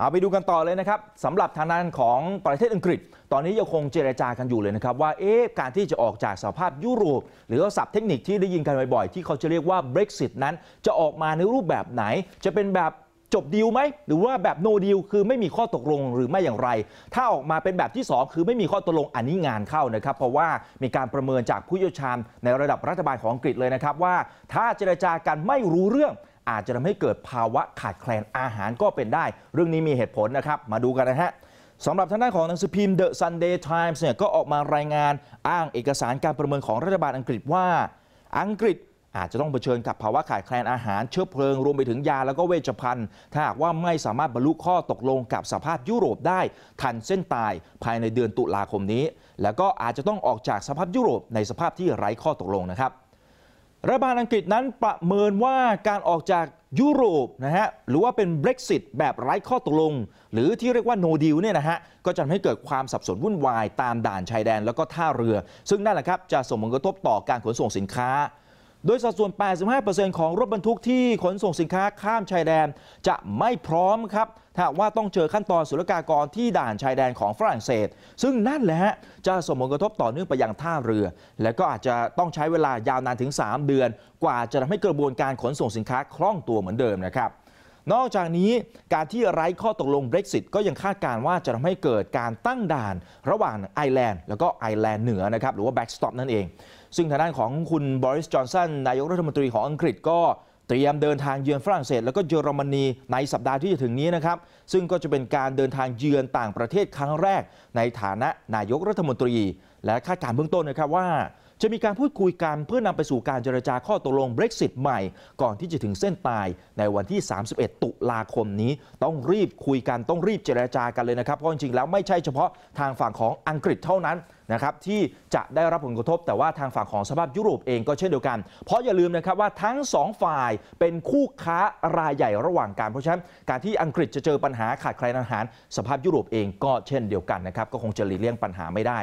เอาไปดูกันต่อเลยนะครับสำหรับทางด้านของประเทศอังกฤษ ตอนนี้ยังคงเจรจากันอยู่เลยนะครับ ว่าเอ๊ะการที่จะออกจากสภาพยุโรป หรือว่าศัพท์เทคนิคที่ได้ยินกันบ่อยๆ ที่เขาจะเรียกว่า Brexit นั้น จะออกมาในรูปแบบไหน จะเป็นแบบจบดีลไหม หรือว่าแบบโนดีล คือไม่มีข้อตกลงหรือไม่อย่างไร ถ้าออกมาเป็นแบบที่ 2 คือไม่มีข้อตกลงอันนี้งานเข้านะครับเพราะว่ามีการประเมินจากผู้เชี่ยวชาญในระดับรัฐบาลของอังกฤษเลยนะครับว่าถ้าเจรจากันไม่รู้เรื่องอาจจะทำให้เกิดภาวะขาดแคลนอาหารก็เป็นได้ เรื่องนี้มีเหตุผลนะครับ มาดูกันนะฮะสำหรับทางด้านของหนังสือพิมพ์ The Sunday Times เนี่ยก็ออกมารายงานอ้างเอกสารการประเมินของรัฐบาลอังกฤษว่า อังกฤษอาจจะต้องเผชิญกับภาวะขาดแคลนอาหารเชื้อเพลิง รวมไปถึงยาแล้วก็เวชภัณฑ์ถ้าหากว่าไม่สามารถบรรลุข้อตกลงกับสภาพยุโรปได้ทันเส้นตายภายในเดือนตุลาคมนี้ แล้วก็อาจจะต้องออกจากสภาพยุโรปในสภาพที่ไร้ข้อตกลงนะครับรัฐบาลอังกฤษนั้นประเมินว่าการออกจากยุโรปนะฮะหรือว่าเป็น Brexit แบบไร้ข้อตกลงหรือที่เรียกว่า no deal เนี่ยนะฮะก็จะทำให้เกิดความสับสนวุ่นวาย ตามด่านชายแดนแล้วก็ท่าเรือ ซึ่งนั่นแหละครับ จะส่งผลกระทบต่อการขนส่งสินค้าโดยสัดส่วน 85%ของรถบรรทุกที่ขนส่งสินค้าข้ามชายแดน จะไม่พร้อมครับ ถ้าว่าต้องเจอขั้นตอนศุลกากรที่ด่านชายแดนของฝรั่งเศส ซึ่งนั่นแหละจะส่งผลกระทบต่อเนื่องไปยังท่าเรือ และก็อาจจะต้องใช้เวลายาวนานถึง 3 เดือน กว่าจะทำให้กระบวนการขนส่งสินค้าคล่องตัวเหมือนเดิมนะครับนอกจากนี้การที่ไร้ข้อตกลง Brexit ก็ยังคาดการว่าจะทำให้เกิดการตั้งด่าน ระหว่างไอร์แลนด์แล้วก็ไอร์แลนด์เหนือนะครับ หรือว่า backstop นั่นเอง ซึ่งทางด้านของคุณบริสจอนสันนายกรัฐมนตรีของอังกฤษ ก็เตรียมเดินทางเยือนฝรั่งเศส แล้วก็เยอรมนี ในสัปดาห์ที่จะถึงนี้นะครับ ซึ่งก็จะเป็นการเดินทางเยือนต่างประเทศครั้งแรก ในฐานะนายกรัฐมนตรีและคาดการเบื้องต้นนะครับว่าจะมีการพูดคุยกันเพื่อนำไปสู่การเจรจาข้อตกลง Brexit ใหม่ ก่อนที่จะถึงเส้นตายในวันที่ 31 ตุลาคมนี้ต้องรีบคุยกัน ต้องรีบเจรจากันเลยนะครับ เพราะจริง ๆ แล้วไม่ใช่เฉพาะทางฝั่งของอังกฤษเท่านั้นนะครับที่จะได้รับผลกระทบ แต่ว่าทางฝั่งของสภาพยุโรปเองก็เช่นเดียวกัน เพราะอย่าลืมนะครับว่าทั้ง2ฝ่ายเป็นคู่ค้ารายใหญ่ระหว่างกันเพราะฉะนั้นการที่อังกฤษจะเจอปัญหาขาดแคลนอาหารสภาพยุโรปเองก็เช่นเดียวกันนะครับก็คงจะหลีกเลี่ยงปัญหาไม่ได้